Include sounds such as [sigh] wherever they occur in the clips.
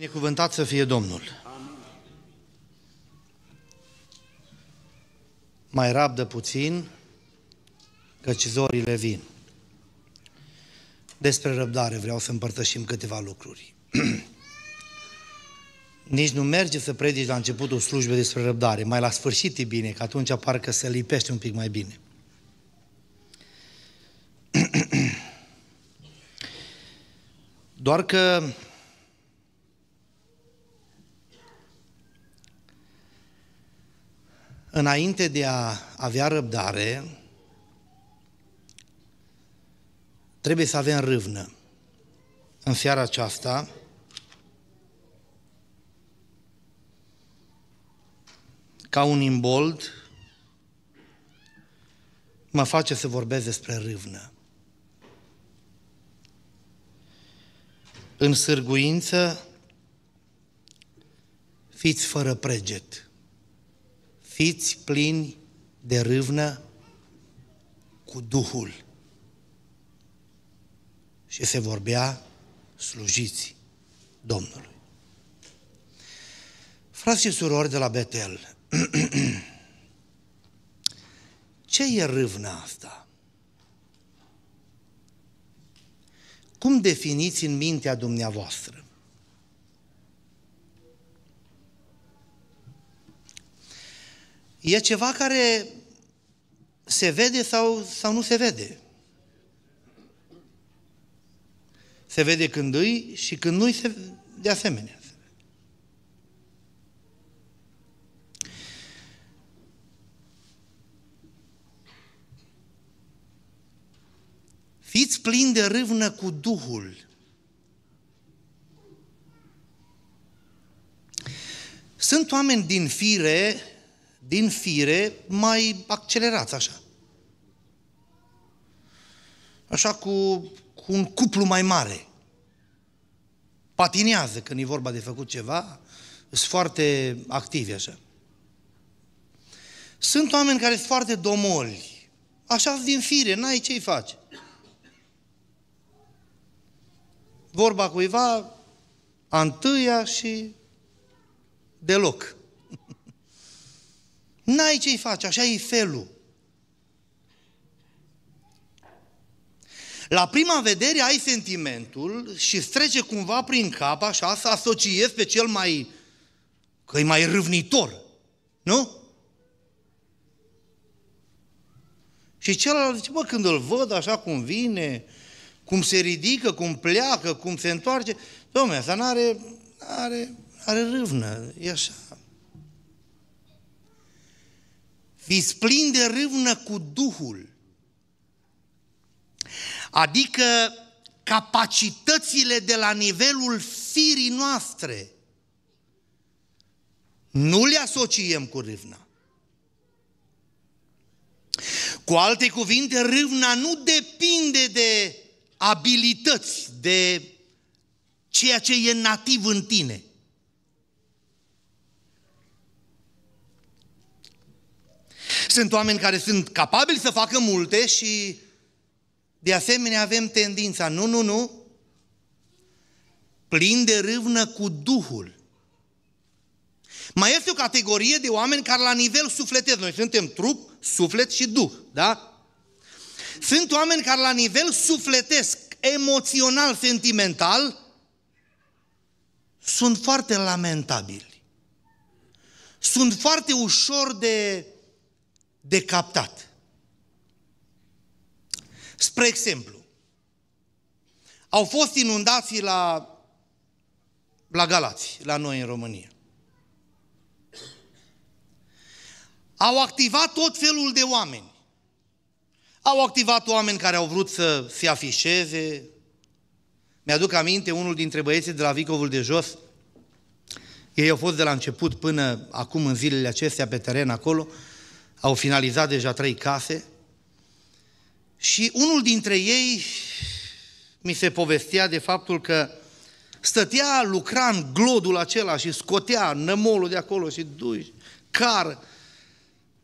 Binecuvântat să fie Domnul! Mai rabdă puțin, căci zorile vin. Despre răbdare vreau să împărtășim câteva lucruri. [clears throat] Nici nu merge să predici la începutul slujbei despre răbdare, mai la sfârșit e bine, că atunci parcă se lipește un pic mai bine. [clears throat] Doar că înainte de a avea răbdare, trebuie să avem râvnă. În seara aceasta, ca un imbold, mă face să vorbesc despre râvnă. În sârguință, fiți fără preget fiți plini de râvnă cu Duhul. Și se vorbea, slujiți Domnului. Frați și surori de la Betel, [clears throat] ce e râvna asta? Cum definiți în mintea dumneavoastră? E ceva care se vede sau, sau nu se vede. Se vede când îi și când nu se, de asemenea. Fiți plini de râvnă cu Duhul. Sunt oameni din fire din fire mai accelerați așa. Așa cu, cu un cuplu mai mare. Patinează când e vorba de făcut ceva, sunt foarte activi așa. Sunt oameni care sunt foarte domoli. Așa din fire, n-ai ce-i faci. Vorba cuiva, a întâia și deloc. N-ai ce-i faci, așa e felul. La prima vedere ai sentimentul și îți trece cumva prin cap așa să asociezi pe cel mai, că e mai râvnitor, nu? Și celălalt zice, bă, când îl văd așa cum vine, cum se ridică, cum pleacă, cum se întoarce, domnule, asta nu are, are, are râvnă, e așa, fiți plini de râvnă cu Duhul. Adică capacitățile de la nivelul firii noastre. Nu le asociem cu râvna. Cu alte cuvinte, râvna nu depinde de abilități, de ceea ce e nativ în tine – Sunt oameni care sunt capabili să facă multe și de asemenea avem tendința, nu, nu, nu, plin de râvnă cu Duhul. Mai este o categorie de oameni care la nivel sufletesc, noi suntem trup, suflet și duh, da? Sunt oameni care la nivel sufletesc, emoțional, sentimental, sunt foarte lamentabili. Sunt foarte ușor de de captat. Spre exemplu, au fost inundații la, la Galați, la noi în România. Au activat tot felul de oameni. Au activat oameni care au vrut să se afișeze. Mi-aduc aminte, unul dintre băieții de la Vicovul de Jos, ei au fost de la început până acum în zilele acestea pe teren acolo, au finalizat deja trei case și unul dintre ei mi se povestea de faptul că stătea, lucra în glodul acela și scotea nămolul de acolo și duși, car,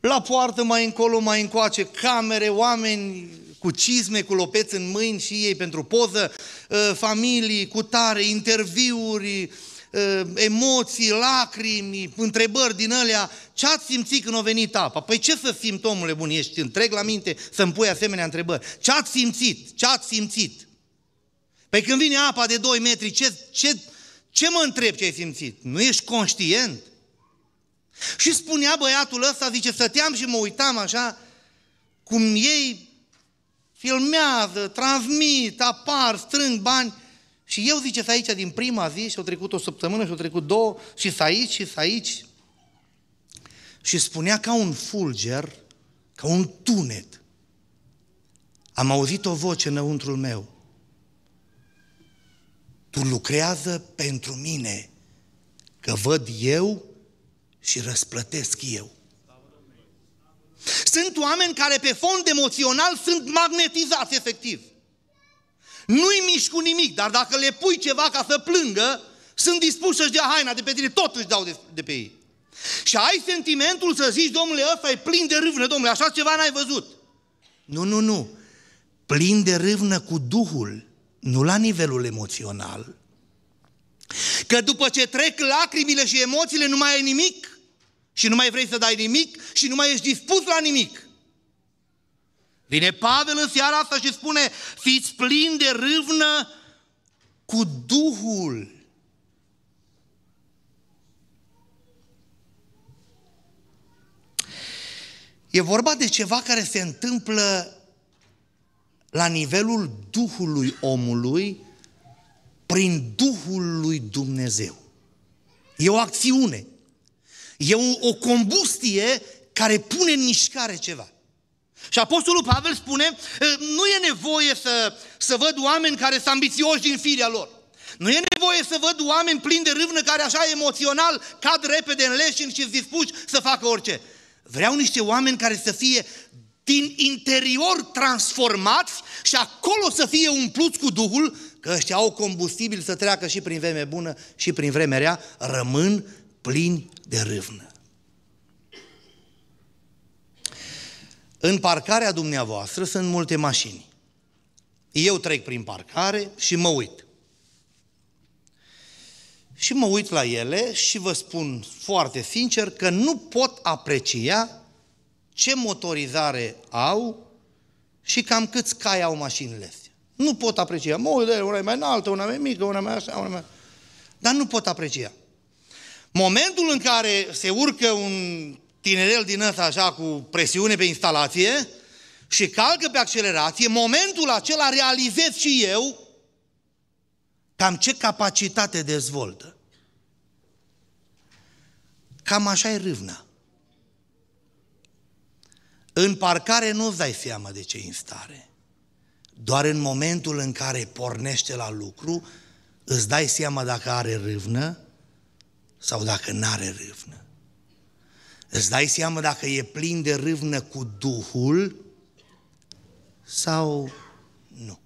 la poartă mai încolo, mai încoace, camere, oameni cu cizme, cu lopeți în mâini și ei pentru poză, ă, familii, cu tare, interviuri, Uh, emoții, lacrimi, întrebări din alea. Ce ați simțit când a venit apa? Păi ce să simt, omule bun, ești întreg la minte să-mi pui asemenea întrebări. Ce ați simțit? Ce ați simțit? Păi când vine apa de 2 metri, ce, ce, ce mă întreb ce ai simțit? Nu ești conștient? Și spunea băiatul ăsta, zice, stăteam și mă uitam așa, cum ei filmează, transmit, apar, strâng bani și eu, ziceți aici, din prima zi, și-au trecut o săptămână, și-au trecut două, și să aici, și să aici. Și spunea ca un fulger, ca un tunet. Am auzit o voce înăuntrul meu. Tu lucrează pentru mine, că văd eu și răsplătesc eu. Sunt oameni care pe fond emoțional sunt magnetizați efectiv. Nu-i mișc cu nimic, dar dacă le pui ceva ca să plângă, sunt dispuși să-și dea haina de pe tine, tot își dau de, de pe ei. Și ai sentimentul să zici, domnule, ăsta e plin de râvnă, domnule, așa ceva n-ai văzut. Nu, nu, nu. Plin de râvnă cu Duhul, nu la nivelul emoțional. Că după ce trec lacrimile și emoțiile, nu mai ai nimic și nu mai vrei să dai nimic și nu mai ești dispus la nimic. Vine Pavel în seara asta și spune, fiți plini de râvnă cu Duhul. E vorba de ceva care se întâmplă la nivelul Duhului omului prin Duhul lui Dumnezeu. E o acțiune, e o, o combustie care pune în mișcare ceva. Și Apostolul Pavel spune, nu e nevoie să, să văd oameni care sunt ambițioși din firea lor. Nu e nevoie să văd oameni plini de râvnă care așa emoțional cad repede în leșin și dispuși să facă orice. Vreau niște oameni care să fie din interior transformați și acolo să fie umpluți cu Duhul, că ăștia au combustibil să treacă și prin vreme bună și prin vreme rea, rămân plini de râvnă. În parcarea dumneavoastră sunt multe mașini. Eu trec prin parcare și mă uit. Și mă uit la ele și vă spun foarte sincer că nu pot aprecia ce motorizare au și cam câți cai au mașinile astea. Nu pot aprecia. Mă uit, una e mai înaltă, una mai mică, una mai așa, una mai... Dar nu pot aprecia. Momentul în care se urcă un tinerel din ăsta așa cu presiune pe instalație și calcă pe accelerație, momentul acela realizez și eu cam ce capacitate dezvoltă. Cam așa e râvna. În parcare nu-ți dai seama de ce e în stare. Doar în momentul în care pornește la lucru, îți dai seama dacă are râvnă sau dacă nu are râvnă. Îți dai seama dacă e plin de râvnă cu Duhul sau nu.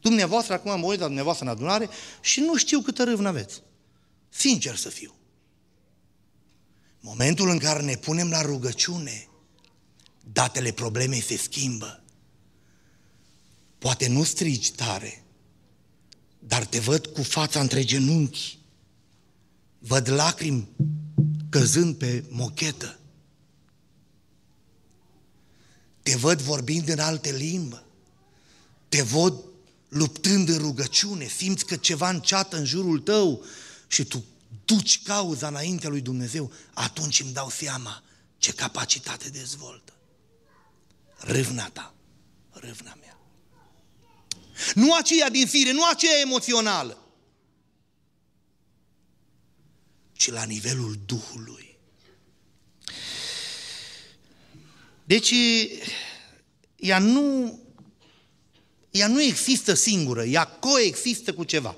Dumneavoastră, acum mă uit la dumneavoastră în adunare și nu știu câtă râvnă aveți. Sincer să fiu. Momentul în care ne punem la rugăciune, datele problemei se schimbă. Poate nu strigi tare, dar te văd cu fața între genunchi văd lacrimi căzând pe mochetă. Te văd vorbind în alte limbă. Te văd luptând în rugăciune. Simți că ceva înceată în jurul tău și tu duci cauza înaintea lui Dumnezeu. Atunci îmi dau seama ce capacitate dezvoltă. Râvna ta, râvna mea. Nu aceea din fire, nu aceea emoțională. ci la nivelul Duhului. Deci, ea nu, ea nu există singură, ea coexistă cu ceva.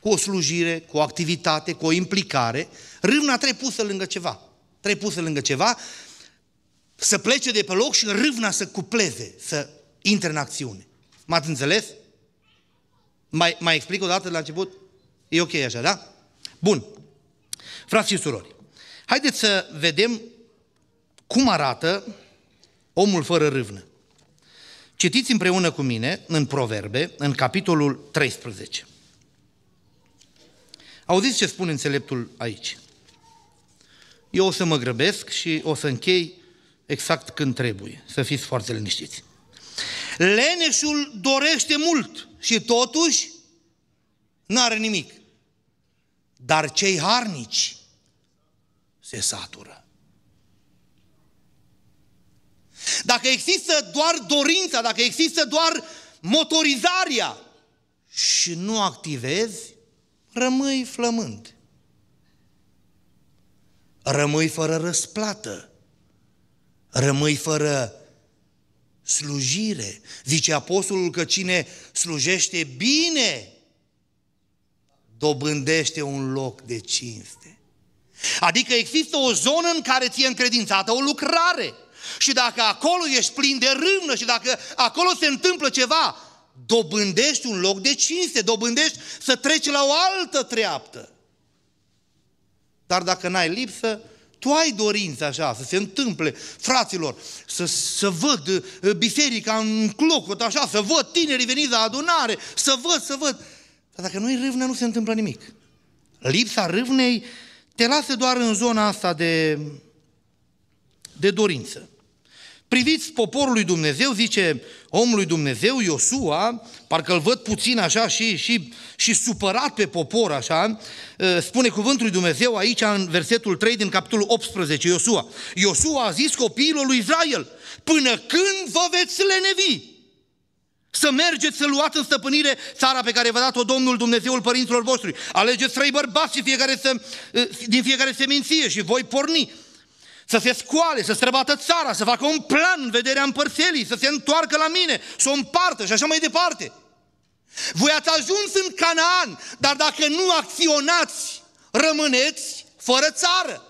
Cu o slujire, cu o activitate, cu o implicare. Râvna trebuie pusă lângă ceva. Trebuie pusă lângă ceva să plece de pe loc și râvna să cupleze, să intre în acțiune. M-ați înțeles? Mai, mai explic o dată de la început? E ok așa, da? Bun, frați și surori, haideți să vedem cum arată omul fără râvnă. Citiți împreună cu mine în Proverbe, în capitolul 13. Auziți ce spune înțeleptul aici. Eu o să mă grăbesc și o să închei exact când trebuie. Să fiți foarte liniștiți. Leneșul dorește mult și totuși n-are nimic. Dar cei harnici se satură. Dacă există doar dorința, dacă există doar motorizarea și nu activezi, rămâi flămând. Rămâi fără răsplată. Rămâi fără slujire. Zice apostolul că cine slujește bine dobândește un loc de cinste. Adică există o zonă în care ți-e încredințată o lucrare. Și dacă acolo ești plin de râvnă și dacă acolo se întâmplă ceva, dobândești un loc de cinste, dobândești să treci la o altă treaptă. Dar dacă n-ai lipsă, tu ai dorința așa, să se întâmple, fraților, să, să văd uh, biserica în clocot, așa, să văd tinerii veniți la adunare, să văd, să văd. Dar dacă nu e râvnă, nu se întâmplă nimic. Lipsa râvnei te lasă doar în zona asta de, de dorință. Priviți poporul lui Dumnezeu, zice omul lui Dumnezeu, Iosua, parcă îl văd puțin așa și, și, și supărat pe popor așa, ă, spune cuvântul lui Dumnezeu aici în versetul 3 din capitolul 18, Iosua. Iosua a zis copiilor lui Israel, până când vă veți lenevi? Să mergeți să luați în stăpânire țara pe care v-a dat-o Domnul Dumnezeul părinților voștri. Alegeți trei bărbați și fiecare să, eh, din fiecare seminție și voi porni. Să se scoale, să străbată țara, să facă un plan în vederea împărțelii, să se întoarcă la mine, să o împartă și așa mai departe. Voi ați ajuns în Canaan, dar dacă nu acționați, rămâneți fără țară.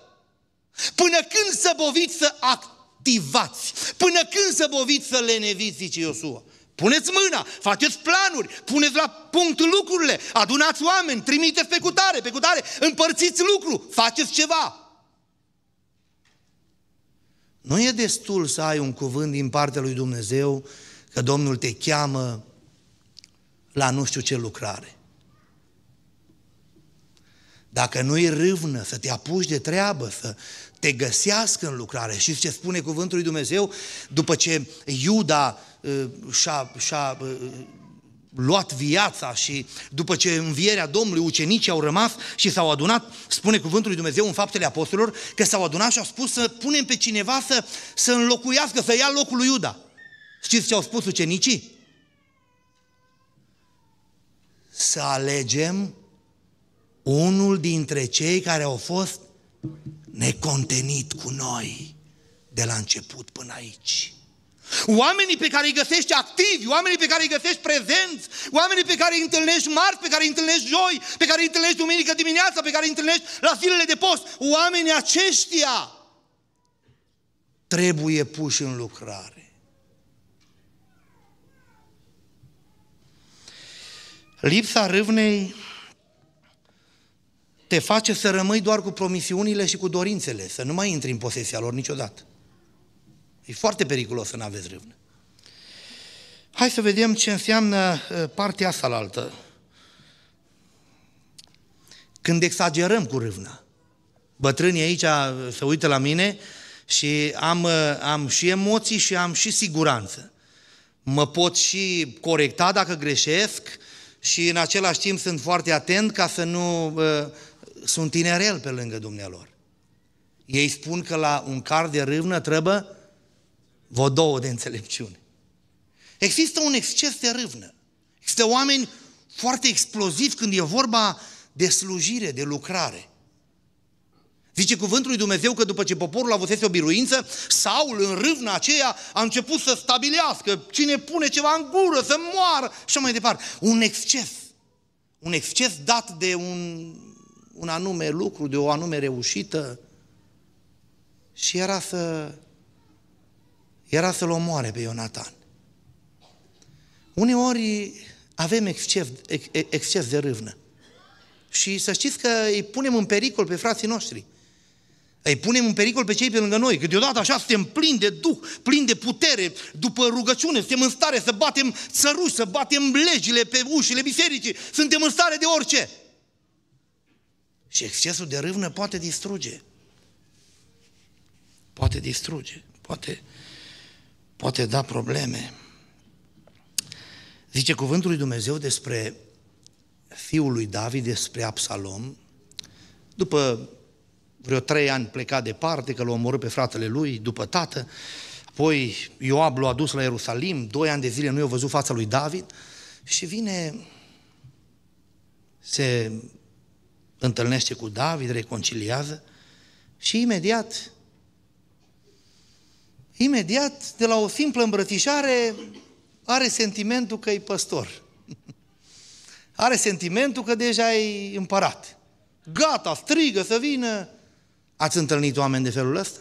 Până când să boviți să activați, până când să boviți să leneviți, zice Iosua. Puneți mâna, faceți planuri, puneți la punct lucrurile, adunați oameni, trimiteți pe cutare, pe cutare, împărțiți lucru, faceți ceva. Nu e destul să ai un cuvânt din partea lui Dumnezeu că Domnul te cheamă la nu știu ce lucrare. Dacă nu e râvnă să te apuci de treabă, să, te găsească în lucrare. Și ce spune cuvântul lui Dumnezeu? După ce Iuda uh, și-a, și-a uh, luat viața și după ce învierea Domnului ucenicii au rămas și s-au adunat, spune cuvântul lui Dumnezeu în faptele apostolilor, că s-au adunat și au spus să punem pe cineva să, să înlocuiască, să ia locul lui Iuda. Știți ce au spus ucenicii? Să alegem unul dintre cei care au fost necontenit cu noi de la început până aici. Oamenii pe care îi găsești activi, oamenii pe care îi găsești prezenți, oamenii pe care îi întâlnești marți, pe care îi întâlnești joi, pe care îi întâlnești duminică dimineața, pe care îi întâlnești la zilele de post, oamenii aceștia trebuie puși în lucrare. Lipsa râvnei te face să rămâi doar cu promisiunile și cu dorințele, să nu mai intri în posesia lor niciodată. E foarte periculos să nu aveți râvnă. Hai să vedem ce înseamnă uh, partea asta la altă. Când exagerăm cu râvna. Bătrânii aici uh, se uită la mine și am, uh, am și emoții și am și siguranță. Mă pot și corecta dacă greșesc și în același timp sunt foarte atent ca să nu sunt tinerel pe lângă dumnealor. Ei spun că la un car de râvnă trebuie vă două de înțelepciune. Există un exces de râvnă. Există oameni foarte explozivi când e vorba de slujire, de lucrare. Zice cuvântul lui Dumnezeu că după ce poporul avusese o biruință, Saul în râvna aceea a început să stabilească cine pune ceva în gură, să moară și mai departe. Un exces. Un exces dat de un un anume lucru, de o anume reușită și era să era să-l omoare pe Ionatan. Uneori avem exces, exces de râvnă. Și să știți că îi punem în pericol pe frații noștri. Îi punem în pericol pe cei pe lângă noi. Că deodată așa suntem plini de Duh, plini de putere, după rugăciune, suntem în stare să batem țăruși, să batem legile pe ușile bisericii, suntem în stare de orice. Și excesul de râvnă poate distruge. Poate distruge. Poate, poate da probleme. Zice cuvântul lui Dumnezeu despre fiul lui David, despre Absalom, după vreo trei ani pleca departe, că l-a omorât pe fratele lui, după tată, apoi Ioab l-a dus la Ierusalim, doi ani de zile nu i-a văzut fața lui David și vine, se întâlnește cu David, reconciliază și imediat, imediat, de la o simplă îmbrățișare, are sentimentul că e păstor. [laughs] Are sentimentul că deja e împărat. Gata, strigă să vină. Ați întâlnit oameni de felul ăsta?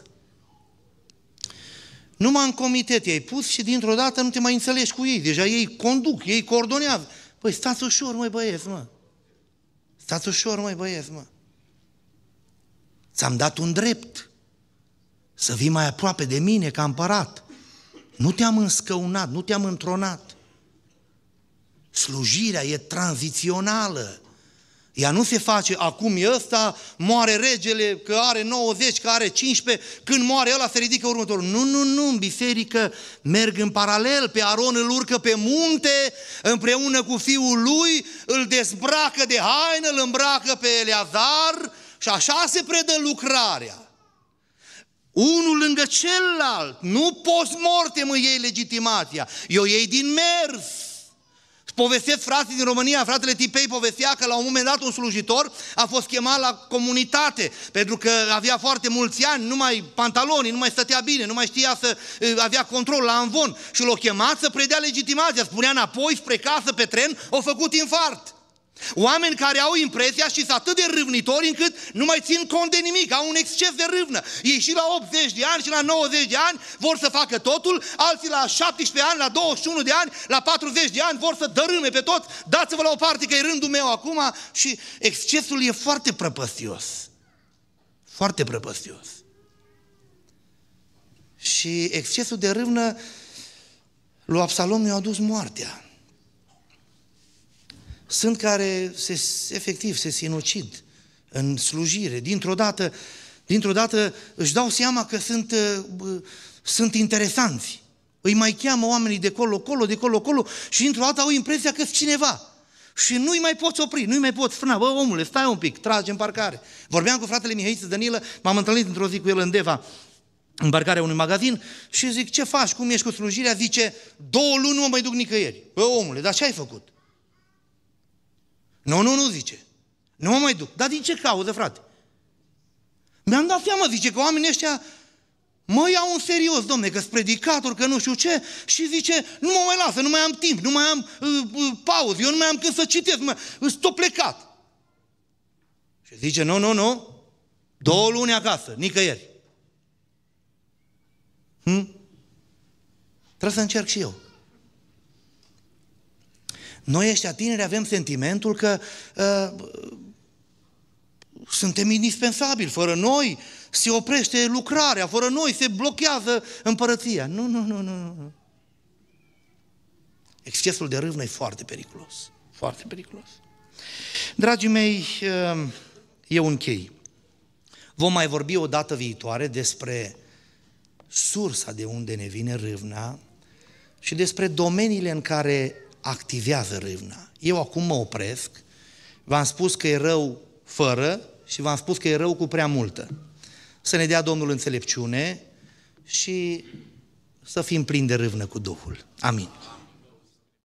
Numai în comitet i-ai pus și dintr-o dată nu te mai înțelegi cu ei. Deja ei conduc, ei coordonează. Păi stați ușor, măi băieți, mă. Stați ușor, măi băieți, mă. Ți-am dat un drept să vii mai aproape de mine ca împărat. Nu te-am înscăunat, nu te-am întronat. Slujirea e tranzițională. Ea nu se face, acum e ăsta, moare regele, că are 90, că are 15, când moare ăla se ridică următorul. Nu, nu, nu, în biserică merg în paralel, pe Aron îl urcă pe munte, împreună cu fiul lui, îl dezbracă de haină, îl îmbracă pe Eleazar și așa se predă lucrarea. Unul lângă celălalt, nu post morte mă iei legitimația, eu iei din mers. Povestesc frații din România, fratele Tipei povestea că la un moment dat un slujitor a fost chemat la comunitate pentru că avea foarte mulți ani, nu mai pantaloni, nu mai stătea bine, nu mai știa să avea control la anvon și l-a chemat să predea legitimația. Spunea înapoi spre casă pe tren, o făcut infart. Oameni care au impresia și sunt atât de râvnitori încât nu mai țin cont de nimic, au un exces de râvnă. Ei și la 80 de ani și la 90 de ani vor să facă totul, alții la 17 ani, la 21 de ani, la 40 de ani vor să dărâme pe toți, dați-vă la o parte că e rândul meu acum și excesul e foarte prăpăstios. Foarte prăpăstios. Și excesul de râvnă lui Absalom i-a adus moartea. Sunt care se, efectiv se sinucid în slujire. Dintr-o dată, dintr-o dată își dau seama că sunt, uh, sunt interesanți. Îi mai cheamă oamenii de colo-colo, de colo-colo și dintr-o dată au impresia că cineva. Și nu-i mai poți opri, nu-i mai poți frâna. Bă, omule, stai un pic, trage în parcare. Vorbeam cu fratele Mihai Danilă, m-am întâlnit într-o zi cu el în Deva, în parcarea unui magazin și zic, ce faci, cum ești cu slujirea? Zice, două luni nu mă mai duc nicăieri. Bă, omule, dar ce ai făcut? Nu, nu, nu, zice. Nu mă mai duc. Dar din ce cauză, frate? Mi-am dat seama, zice, că oamenii ăștia mă iau în serios, domne, că sunt predicator, că nu știu ce, și zice, nu mă mai lasă, nu mai am timp, nu mai am uh, uh, pauză, eu nu mai am când să citesc, mă, sunt tot plecat. Și zice, nu, nu, nu, două luni acasă, nicăieri. Hm? Trebuie să încerc și eu. Noi ăștia tineri avem sentimentul că uh, suntem indispensabili. Fără noi se oprește lucrarea, fără noi se blochează împărăția. Nu, nu, nu, nu. Excesul de râvnă e foarte periculos. Foarte periculos. Dragii mei, ă, eu închei. Vom mai vorbi o dată viitoare despre sursa de unde ne vine râvna și despre domeniile în care activează râvna. Eu acum mă opresc, v-am spus că e rău fără și v-am spus că e rău cu prea multă. Să ne dea Domnul înțelepciune și să fim plini de râvnă cu Duhul. Amin.